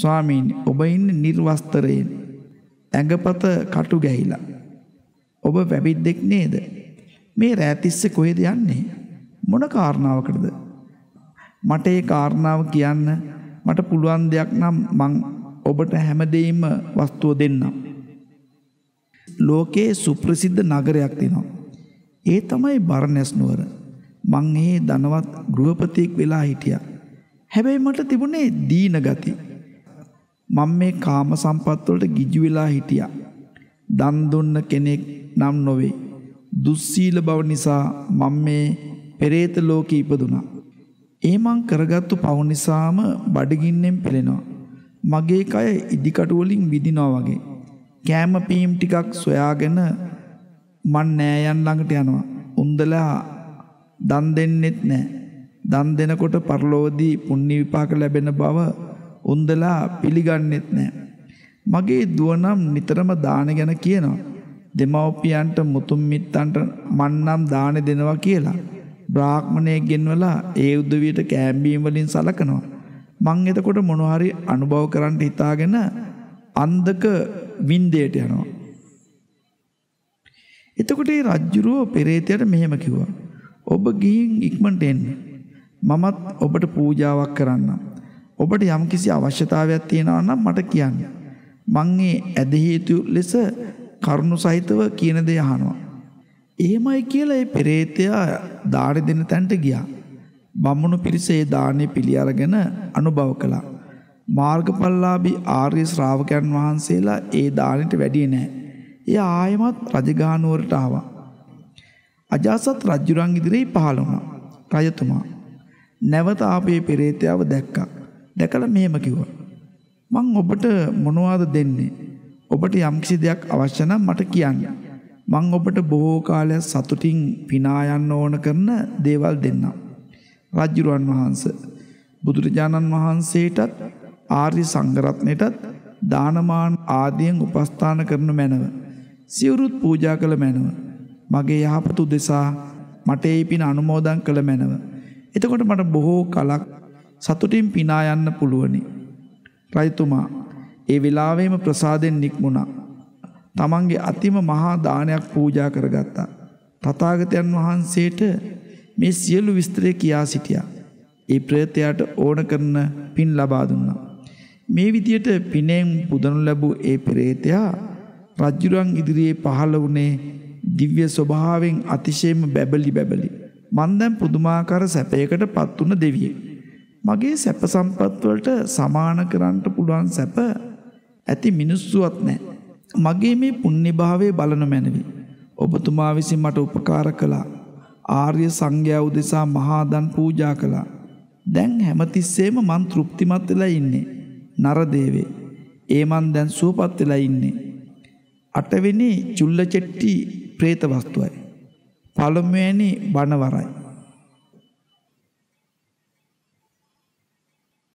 ස්වාමීන් ඔබ ඉන්නේ නිර්වස්තරයෙන්. ඇඟපත කටු ගැහිලා. ඔබ පැවිද්දෙක් නේද? මේ රැතිස්සේ කොහෙද යන්නේ? මොන කාරණාවකටද? මට ඒ කාරණාව කියන්න මට පුළුවන් දෙයක් නම් මං ඔබට හැමදේම වස්තුව දෙන්නම්. ලෝකයේ සුප්‍රසිද්ධ නගරයක් තියෙනවා. ඒ තමයි බරණැස් නුවර. මං ඒ ධනවත් ගෘහපතියෙක් වෙලා හිටියා. හැබැයි මට තිබුණේ දීන ගති. මම මේ කාම සම්පත් වලට ගිජු වෙලා හිටියා. දන් දුන්න කෙනෙක් නම් නොවේ. දුස්සීල බව නිසා මම මේ පෙරේත ලෝකෙ ඉපදුනා. ඒ මං කරගත්තු පව නිසාම බඩගින්නෙන් පෙළෙනවා. මගේ කය ඉදිකටු වලින් විදිනවා වගේ. කෑම පීම් ටිකක් සොයාගෙන මන් නෑයන් ළඟට යනවා. උන්දලා දන් දෙන්නෙත් නෑ. දන් දෙනකොට පරලෝකදී පුණ්‍ය විපාක ලැබෙන බව උන්දලා පිළිගන්නෙත් නෑ. මගේ දුවනම් නිතරම දාන ගැන කියනවා. දෙමව්පියන්ට මුතුම් මිත්තන්ට මන්නම් දාන දෙනවා කියලා. බ්‍රාහ්මණය ගෙන්වලා ඒ උදවියට කෑම්බීම් වලින් සලකනවා. මං එතකොට මොනහරි අනුභව කරන්න හිතාගෙන අන්දක වින්දයට යනවා. එතකොට ඒ රජ්ජුරුව පෙරේතයට මෙහෙම කිව්වා. ඔබ ගිහින් ඉක්මනට එන්න. මමත් ඔබට පූජාවක් කරන්නම්. ඔබට යම්කිසි අවශ්‍යතාවයක් තියෙනවා නම් මට කියන්න. මං ඒ ඇද හේතු ලෙස කරුණු සහිතව කියන දේ අහනවා. එහෙමයි කියලා ඒ පෙරේතයා දාඩි දෙන තැන්ට ගියා. බමුණු පිරිස ඒ දාණය පිළි අරගෙන අනුභව කළා. මාර්ගඵලලාභී ආර්ය ශ්‍රාවකයන් වහන්සේලා ඒ දාණයට වැඩියේ නැහැ. එයා ආයෙමත් රජගහනුවරට ආවා. අජාසත් රජුරන් ඉදිරියේ පහළ වුණා. රජතුමා නැවත ආපේ පෙරේතයාව දැක්කා. දැකලා මෙහෙම කිව්වා. මං ඔබට මොනවද දෙන්නේ? ඔබට යම්කිසි දෙයක් අවශ්‍ය නම් මට කියන්න. මං ඔබට බොහෝ කාලයක් සතුටින් පිනා යන්න ඕන කරන දේවල් දෙන්නම්. රජුරුවන් වහන්සේ බුදුරජාණන් වහන්සේටත් ආර්ය සංඝරත්නයටත් දානමාන ආදියෙන් උපස්ථාන කරන මැනව. සිවුරුත් පූජා කළ මැනව. මගේ යහපත උදෙසා මට ඒ පින අනුමෝදන් කළ මැනව. එතකොට මට බොහෝ කලක් සතුටින් පිනා යන්න පුළුවනි. රයිතුමා ඒ වෙලාවේම ප්‍රසාදෙන් නික්මුණා. තමන්ගේ අතිම මහා දානයක් පූජා කරගත්තා. තථාගතයන් වහන්සේට මේ සියලු විස්තරය කියා සිටියා. ඒ ප්‍රේතයාට ඕන කරන පින් ලබා දුන්නා. මේ විදියට පිනෙන් පුදනු ලැබූ ඒ ප්‍රේතයා රජුරන් ඉදිරියේ පහළ වුණේ දිව්‍ය ස්වභාවයෙන් අතිශයම බැබලි බැබලි. මන්දැම් පුදුමාකාර සැපයකට පත් වුණ දෙවියෙක්. මගේ සැප සම්පත් වලට සමාන කරන්න පුළුවන් සැප ඇති මිනිස්සුවත් නැහැ. මගේ මේ පුණ්‍යභාවයේ බලන මැනවි. ඔබතුමා විසින් මට උපකාර කළා. ආර්ය සංඝයා උදෙසා මහා දන් පූජා කළා. දැන් හැමතිස්සෙම මන් තෘප්තිමත් වෙලා ඉන්නේ. නරදේවේ. ඒ මන් දැන් සුවපත් වෙලා ඉන්නේ. අටවෙනි චුල්ලචෙට්ටි പ്രേත වස්තුවයි. පළමුවෙනි බණවරයි.